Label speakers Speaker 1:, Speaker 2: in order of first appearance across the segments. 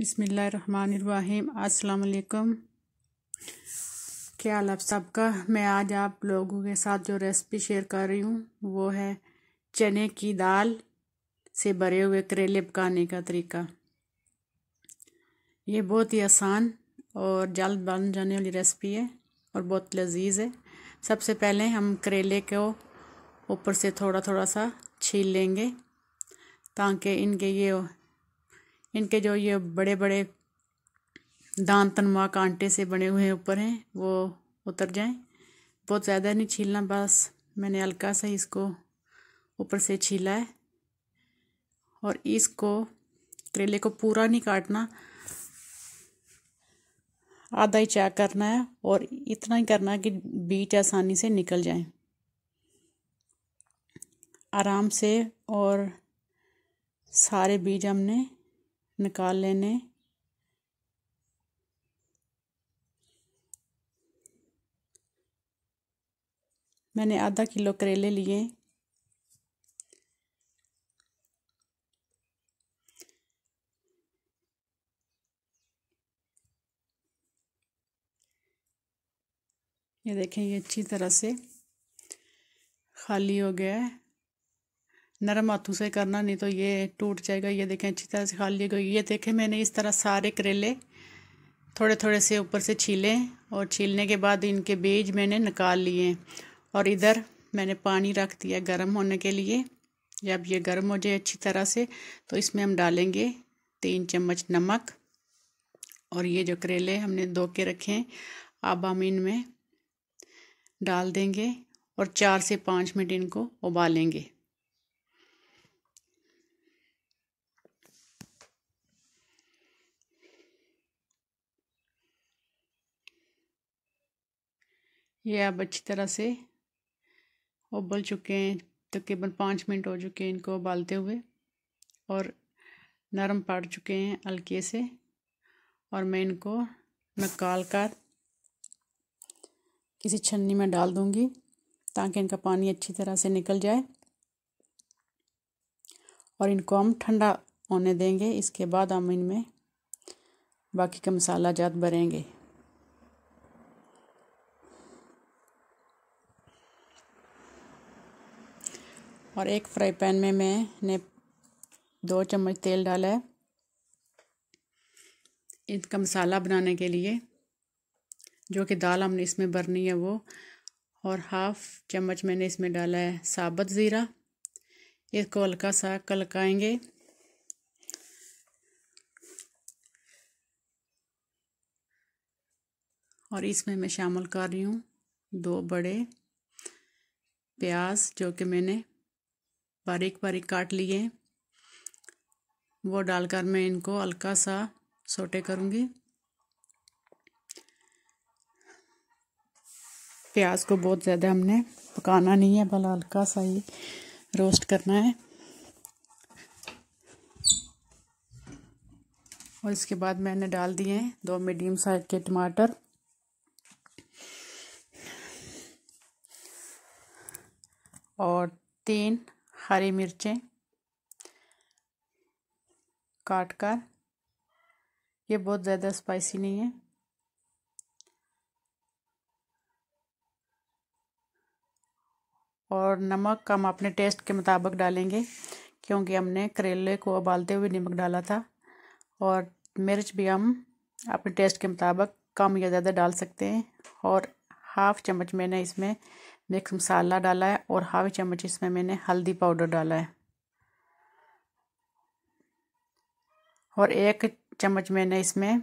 Speaker 1: बिसमीम् अस्सलाम क्या हाल आप सबका मैं आज आप लोगों के साथ जो रेसिपी शेयर कर रही हूँ वो है चने की दाल से भरे हुए करेले पकाने का तरीका ये बहुत ही आसान और जल्द बन जाने वाली रेसिपी है और बहुत लजीज है सबसे पहले हम करेले को ऊपर से थोड़ा थोड़ा सा छील लेंगे ताकि इनके ये इनके जो ये बड़े बड़े दान तनवा कांटे से बने हुए ऊपर हैं वो उतर जाएं बहुत ज़्यादा नहीं छीलना बस मैंने हल्का सा इसको ऊपर से छीला है और इसको करेले को पूरा नहीं काटना आधा ही चाक करना है और इतना ही करना है कि बीज आसानी से निकल जाए आराम से और सारे बीज हमने निकाल लेने मैंने आधा किलो करेले लिए ये देखें ये अच्छी तरह से खाली हो गया है नरम हाथों से करना नहीं तो ये टूट जाएगा ये देखें अच्छी तरह से लिए गई ये देखें मैंने इस तरह सारे करेले थोड़े थोड़े से ऊपर से छीले और छीलने के बाद इनके बीज मैंने निकाल लिए और इधर मैंने पानी रख दिया गर्म होने के लिए जब ये गर्म हो जाए अच्छी तरह से तो इसमें हम डालेंगे तीन चम्मच नमक और ये जो करेले हमने धो के रखे हैं अब हम इनमें डाल देंगे और चार से पाँच मिनट इनको उबालेंगे ये अब अच्छी तरह से उबल चुके हैं तकरीबन पाँच मिनट हो चुके हैं इनको उबालते हुए और नरम पड़ चुके हैं हल्के से और मैं इनको निकाल कर किसी छन्नी में डाल दूँगी ताकि इनका पानी अच्छी तरह से निकल जाए और इनको हम ठंडा होने देंगे इसके बाद हम इनमें बाकी का मसाला जात भरेंगे और एक फ्राई पैन में मैंने दो चम्मच तेल डाला है इनका मसाला बनाने के लिए जो कि दाल हमने इसमें भरनी है वो और हाफ चम्मच मैंने इसमें डाला है साबत ज़ीरा इसको हल्का सा कलकाएंगे और इसमें मैं शामिल कर रही हूँ दो बड़े प्याज जो कि मैंने बारीक बारीक काट लिए वो डालकर मैं इनको हल्का सा सोटे करूँगी प्याज को बहुत ज़्यादा हमने पकाना नहीं है भला हल्का सा ही रोस्ट करना है और इसके बाद मैंने डाल दिए हैं दो मीडियम साइज के टमाटर और तीन हरी मिर्चें काट कर ये बहुत ज़्यादा स्पाइसी नहीं है और नमक हम अपने टेस्ट के मुताबिक डालेंगे क्योंकि हमने करेले को उबालते हुए नमक डाला था और मिर्च भी हम अपने टेस्ट के मुताबिक कम या ज़्यादा डाल सकते हैं और हाफ़ चम्मच मैंने इसमें मिक्स मसाला डाला है और हाफ चम्मच इसमें मैंने हल्दी पाउडर डाला है और एक चम्मच मैंने इसमें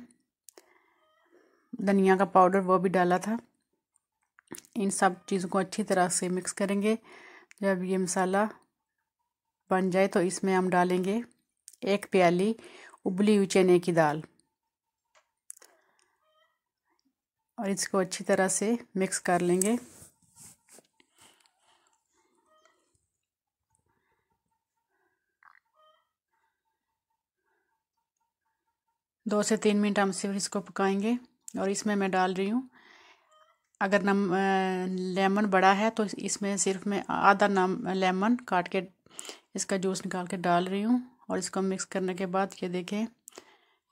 Speaker 1: धनिया का पाउडर वो भी डाला था इन सब चीज़ों को अच्छी तरह से मिक्स करेंगे जब ये मसाला बन जाए तो इसमें हम डालेंगे एक प्याली उबली हुई चने की दाल और इसको अच्छी तरह से मिक्स कर लेंगे दो से तीन मिनट हम सिर्फ इसको पकाएंगे और इसमें मैं डाल रही हूँ अगर नम लेमन बड़ा है तो इसमें सिर्फ मैं आधा नम लेमन काट के इसका जूस निकाल के डाल रही हूँ और इसको मिक्स करने के बाद ये देखें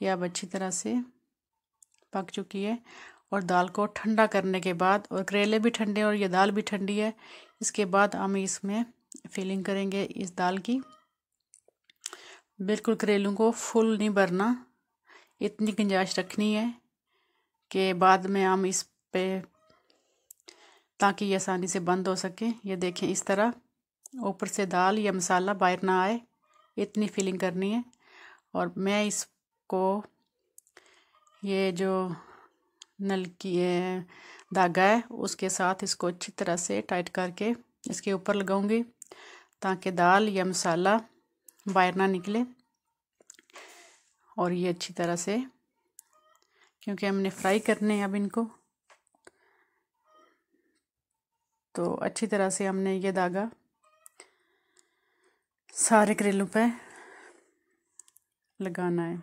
Speaker 1: ये अब अच्छी तरह से पक चुकी है और दाल को ठंडा करने के बाद और करेले भी ठंडे और ये दाल भी ठंडी है इसके बाद हम इसमें फिलिंग करेंगे इस दाल की बिल्कुल करेलों को फुल नहीं भरना इतनी गुंजाइश रखनी है कि बाद में हम इस पे ताकि ये आसानी से बंद हो सके ये देखें इस तरह ऊपर से दाल या मसाला बाहर ना आए इतनी फीलिंग करनी है और मैं इसको ये जो नलकी है धागा है उसके साथ इसको अच्छी तरह से टाइट करके इसके ऊपर लगाऊंगी ताकि दाल या मसाला बाहर ना निकले और ये अच्छी तरह से क्योंकि हमने फ्राई करने हैं अब इनको तो अच्छी तरह से हमने ये दागा सारे करेलों पे लगाना है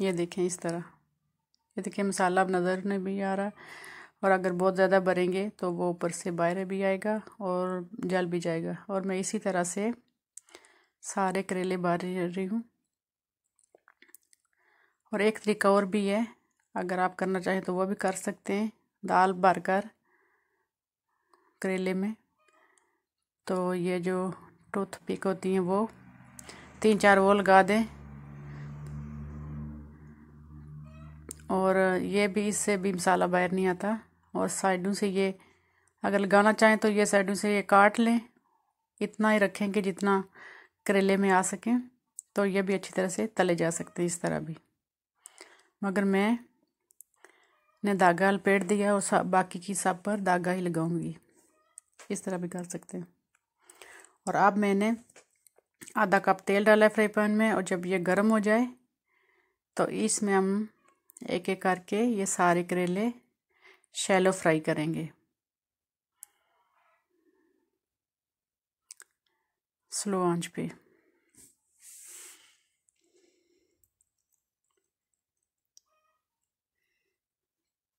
Speaker 1: ये देखें इस तरह ये देखिए मसाला अब नज़र नहीं भी आ रहा और अगर बहुत ज़्यादा भरेंगे तो वो ऊपर से बाहर भी आएगा और जल भी जाएगा और मैं इसी तरह से सारे करेले भर रही हूँ और एक तरीका और भी है अगर आप करना चाहें तो वह भी कर सकते हैं दाल भरकर करेले में तो ये जो टूथ पिक होती हैं वो तीन चार वो लगा दें और ये भी इससे भी मसाला बाहर नहीं आता और साइडों से ये अगर लगाना चाहें तो ये साइडों से ये काट लें इतना ही रखें कि जितना करेले में आ सकें तो ये भी अच्छी तरह से तले जा सकते हैं इस तरह भी मगर मैं ने धागा लपेट दिया और बाकी की सब पर धागा ही लगाऊंगी इस तरह भी कर सकते हैं और अब मैंने आधा कप तेल डाला है फ्राई पैन में और जब ये गर्म हो जाए तो इसमें हम एक एक करके ये सारे करेले शैलो फ्राई करेंगे स्लो आंच पे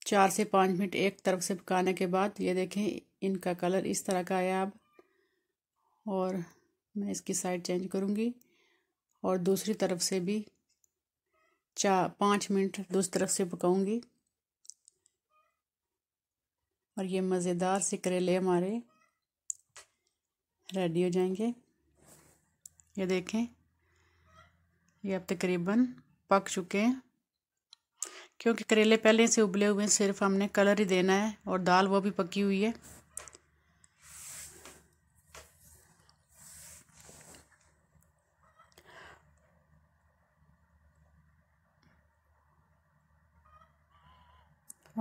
Speaker 1: चार से पाँच मिनट एक तरफ से पकाने के बाद ये देखें इनका कलर इस तरह का आया अब और मैं इसकी साइड चेंज करूँगी और दूसरी तरफ से भी चार पाँच मिनट दूसरी तरफ से पकाऊँगी और ये मज़ेदार से करेले हमारे रेडी हो जाएंगे ये देखें ये अब तकरीबन पक चुके हैं क्योंकि करेले पहले से उबले हुए हैं सिर्फ हमने कलर ही देना है और दाल वो भी पकी हुई है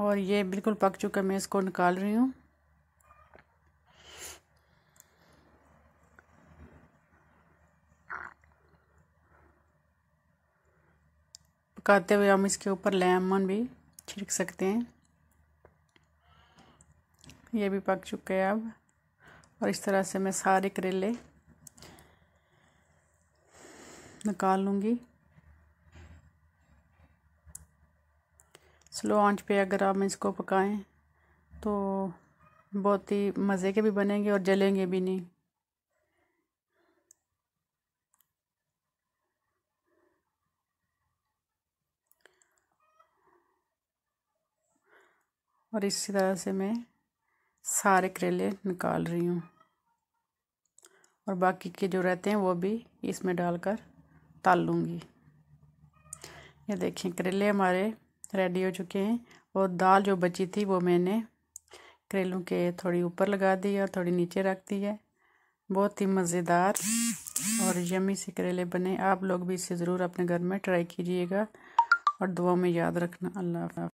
Speaker 1: और ये बिल्कुल पक चुका मैं इसको निकाल रही हूँ पकाते हुए हम इसके ऊपर लेमन भी छिड़क सकते हैं ये भी पक चुके हैं अब और इस तरह से मैं सारे करेले निकाल लूँगी स्लो आंच पे अगर हम इसको पकाएं तो बहुत ही मज़े के भी बनेंगे और जलेंगे भी नहीं और इसी तरह से मैं सारे करेले निकाल रही हूँ और बाकी के जो रहते हैं वो भी इसमें डालकर ताल लूँगी ये देखें करेले हमारे रेडी हो चुके हैं और दाल जो बची थी वो मैंने करेलों के थोड़ी ऊपर लगा दी और थोड़ी नीचे रख दी है बहुत ही मज़ेदार और यमी से करेले बने आप लोग भी इसे ज़रूर अपने घर में ट्राई कीजिएगा और दुआ में याद रखना अल्लाह